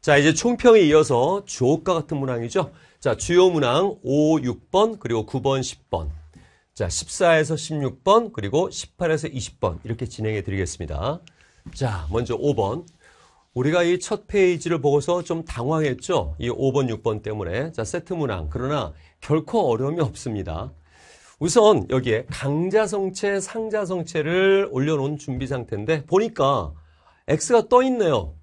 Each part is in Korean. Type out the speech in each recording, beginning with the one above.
자, 이제 총평에 이어서 주옥과 같은 문항이죠. 자, 주요 문항 5, 6번, 그리고 9번, 10번. 자, 14에서 16번, 그리고 18에서 20번. 이렇게 진행해 드리겠습니다. 자, 먼저 5번. 우리가 이 첫 페이지를 보고서 좀 당황했죠? 이 5번, 6번 때문에. 자, 세트 문항. 그러나 결코 어려움이 없습니다. 우선 여기에 강자성체, 상자성체를 올려놓은 준비 상태인데 보니까 X가 떠 있네요.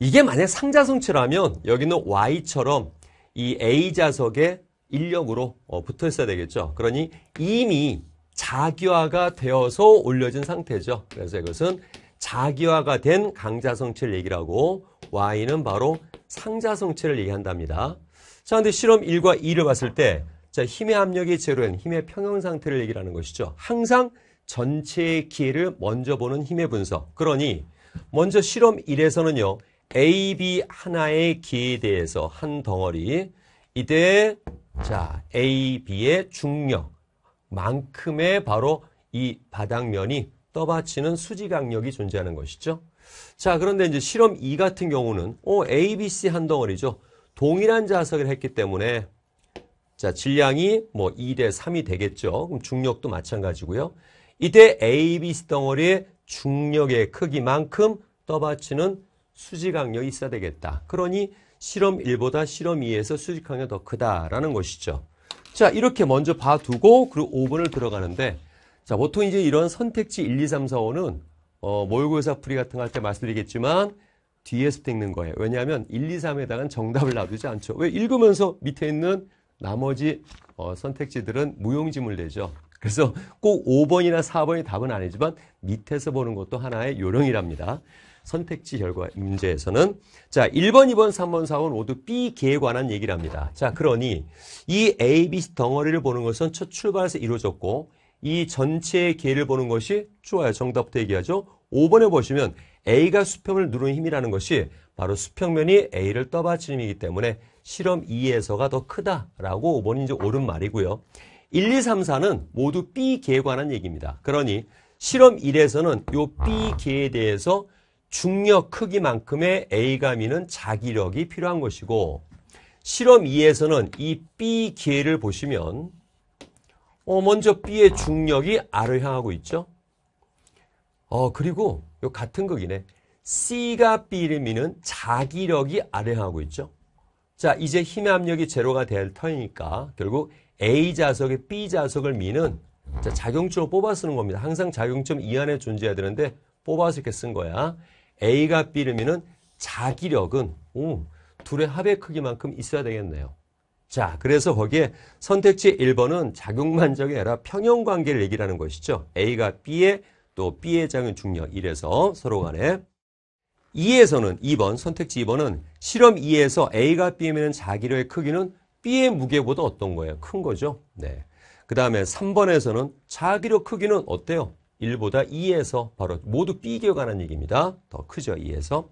이게 만약 상자 성체라면 여기는 Y처럼 이 a 좌석의 인력으로 어, 붙어 있어야 되겠죠. 그러니 이미 자기화가 되어서 올려진 상태죠. 그래서 이것은 자기화가 된 강자성체를 얘기하고 Y는 바로 상자성체를 얘기한답니다. 자, 근데 실험 1과 2를 봤을 때 자, 힘의 압력이 제로인 힘의 평형 상태를 얘기하는 것이죠. 항상 전체의 기회를 먼저 보는 힘의 분석. 그러니 먼저 실험 1에서는요. A, B 하나의 기에 대해서 한 덩어리 이때 자 A, B의 중력만큼의 바로 이 바닥면이 떠받치는 수지강력이 존재하는 것이죠. 자 그런데 이제 실험 2 e 같은 경우는 오, 어, A, B, C 한 덩어리죠. 동일한 자석을 했기 때문에 자 질량이 뭐 2대 3이 되겠죠. 그럼 중력도 마찬가지고요. 이때 A, B, C 덩어리의 중력의 크기만큼 떠받치는 수직항력 이 있어야 되겠다. 그러니 실험 1보다 실험 2에서 수직항력 이더 크다라는 것이죠. 자, 이렇게 먼저 봐두고 그리고 5번을 들어가는데 자, 보통 이제 이런 선택지 1, 2, 3, 4, 5는 어, 모의고사 풀이 같은 거 할 때 말씀드리겠지만 뒤에서 읽는 거예요. 왜냐하면 1, 2, 3에다가는 정답을 놔두지 않죠. 왜 읽으면서 밑에 있는 나머지 어, 선택지들은 무용지물 되죠. 그래서 꼭 5번이나 4번이 답은 아니지만 밑에서 보는 것도 하나의 요령이랍니다. 선택지 결과 문제에서는 자 1번, 2번, 3번, 4번 모두 B 계에 관한 얘기를 합니다. 자 그러니 이 A, B 덩어리를 보는 것은 첫 출발에서 이루어졌고 이 전체의 개를 보는 것이 좋아요. 정답부터 얘기하죠. 5번에 보시면 A가 수평을 누르는 힘이라는 것이 바로 수평면이 A를 떠받치는 힘이기 때문에 실험 2에서가 더 크다라고 5번이 이제 옳은 말이고요. 1, 2, 3, 4는 모두 B계에 관한 얘기입니다. 그러니 실험 1에서는 이 B계에 대해서 중력 크기만큼의 A가 미는 자기력이 필요한 것이고 실험 2에서는 이 B 기회를 보시면 어, 먼저 B의 중력이 R을 향하고 있죠. 어, 그리고 요 같은 거기네 C가 B를 미는 자기력이 R을 향하고 있죠. 자, 이제 힘의 압력이 제로가 될 터이니까 결국 A 자석의 B 자석을 미는 자, 작용점을 뽑아 쓰는 겁니다. 항상 작용점 이안에 존재해야 되는데 뽑아서 이렇게 쓴 거야. A가 B라면은 자기력은 오, 둘의 합의 크기만큼 있어야 되겠네요. 자, 그래서 거기에 선택지 1번은 작용만적이 아니라 평형관계를 얘기하는 것이죠. A가 B에 또 B의 장은 중력 1에서 서로 간에 2에서는 2번 선택지 2번은 실험 2에서 A가 B면 자기력의 크기는 B의 무게보다 어떤 거예요? 큰 거죠. 네. 그 다음에 3번에서는 자기력 크기는 어때요? 1보다 2에서 바로 모두 B 기억하는 얘기입니다. 더 크죠. 2에서.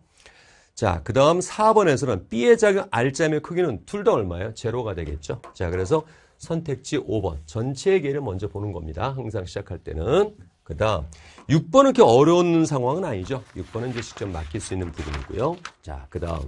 자, 그 다음 4번에서는 B의 작용 알자의 크기는 둘 다 얼마예요? 제로가 되겠죠. 자, 그래서 선택지 5번. 전체의 개를 먼저 보는 겁니다. 항상 시작할 때는. 그 다음 6번은 이렇게 어려운 상황은 아니죠. 6번은 이제 직접 맡길 수 있는 부분이고요. 자, 그 다음